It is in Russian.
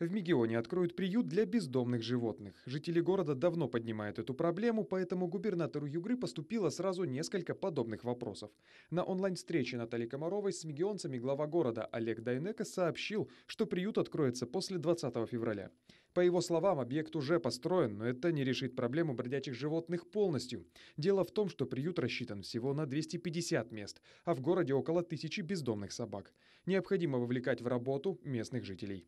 В Мегионе откроют приют для бездомных животных. Жители города давно поднимают эту проблему, поэтому губернатору Югры поступило сразу несколько подобных вопросов. На онлайн-встрече Натальи Комаровой с мегионцами глава города Олег Дайнека сообщил, что приют откроется после 20 февраля. По его словам, объект уже построен, но это не решит проблему бродячих животных полностью. Дело в том, что приют рассчитан всего на 250 мест, а в городе около тысячи бездомных собак. Необходимо вовлекать в работу местных жителей.